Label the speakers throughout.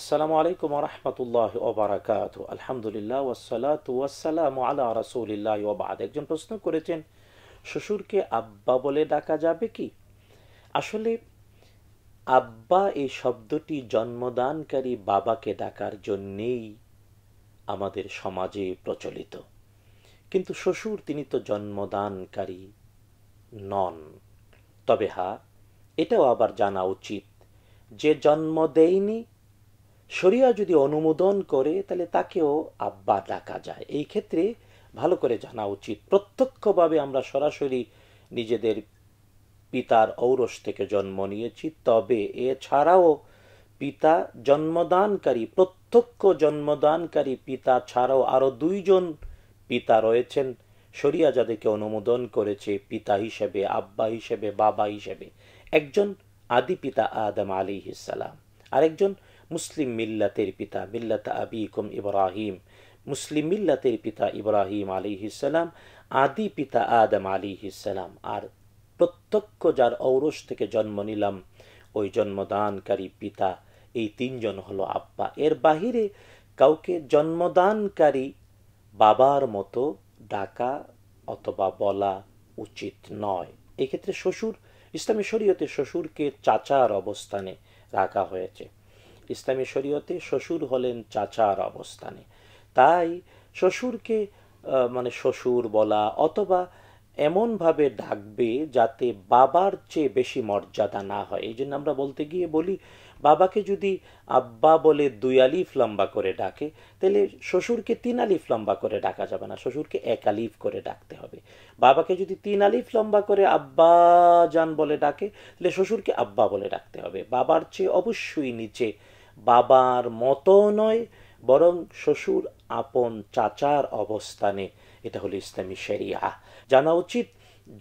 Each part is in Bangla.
Speaker 1: আসসালামু আলাইকুম রহমতুল্লাহ ওবরাকাত আলহামদুলিল্লাহ ওসালাত ওয়াসালাম আলা রাসুলিল্লাহ ওবাদ একজন প্রশ্ন করেছেন শ্বশুরকে আব্বা বলে ডাকা যাবে কি আসলে আব্বা এই শব্দটি জন্মদানকারী বাবাকে ডাকার জন্যেই আমাদের সমাজে প্রচলিত কিন্তু শ্বশুর তিনি তো জন্মদানকারী নন তবে হা হ্যাঁ, এটাও আবার জানা উচিত যে জন্ম দেয়নি শরিয়া যদি অনুমোদন করে তাহলে তাকেও আব্বা ডাকা যায় এই ক্ষেত্রে ভালো করে জানা উচিত প্রত্যক্ষভাবে আমরা সরাসরি নিজেদের পিতার ঔরস থেকে জন্ম নিয়েছি তবে এছাড়াও পিতা জন্মদানকারী প্রত্যক্ষ জন্মদানকারী পিতা ছাড়াও আরও দুইজন পিতা রয়েছেন শরিয়া যাদেরকে অনুমোদন করেছে পিতা হিসেবে আব্বা হিসেবে বাবা হিসেবে একজন আদি পিতা আদম আলী ইসালাম আরেকজন মুসলিম মিল্লাতের পিতা মিল্লাতা আবিকুম ইব্রাহিম মুসলিম মিল্লাতের পিতা ইব্রাহিম আলী ইসালাম আদি পিতা আদম আলী ইসালাম আর প্রত্যক্ষ যার ঔরস থেকে জন্ম নিলাম ওই জন্মদানকারী পিতা এই তিনজন হলো আব্বা এর বাহিরে কাউকে জন্মদানকারী বাবার মতো ডাকা অথবা বলা উচিত নয় এক্ষেত্রে শ্বশুর ইসলামী শরীয়তে শ্বশুরকে চাচার অবস্থানে রাখা হয়েছে ইসলামী শরীয়তে শ্বশুর হলেন চাচার অবস্থানে তাই শ্বশুরকে মানে শ্বশুর বলা অথবা এমনভাবে ডাকবে যাতে বাবার চেয়ে বেশি মর্যাদা না হয় এই জন্য আমরা বলতে গিয়ে বলি বাবাকে যদি আব্বা বলে দুই আলিফ লম্বা করে ডাকে তাহলে শ্বশুরকে তিন আলিফ লম্বা করে ডাকা যাবে না শ্বশুরকে এক আলিফ করে ডাকতে হবে বাবাকে যদি তিন আলিফ লম্বা করে আব্বা যান বলে ডাকে তাহলে শ্বশুরকে আব্বা বলে ডাকতে হবে বাবার চেয়ে অবশ্যই নিচে বাবার মতো নয় বরং শ্বশুর আপন চাচার অবস্থানে এটা হলো ইসলামী শেরিয়া জানা উচিত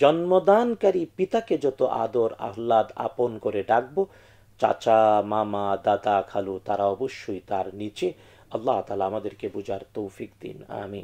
Speaker 1: জন্মদানকারী পিতাকে যত আদর আহ্লাদ আপন করে ডাকব চাচা মামা দাদা খালু তারা অবশ্যই তার নিচে আল্লাহ তালা আমাদেরকে বুঝার তৌফিক দিন আমি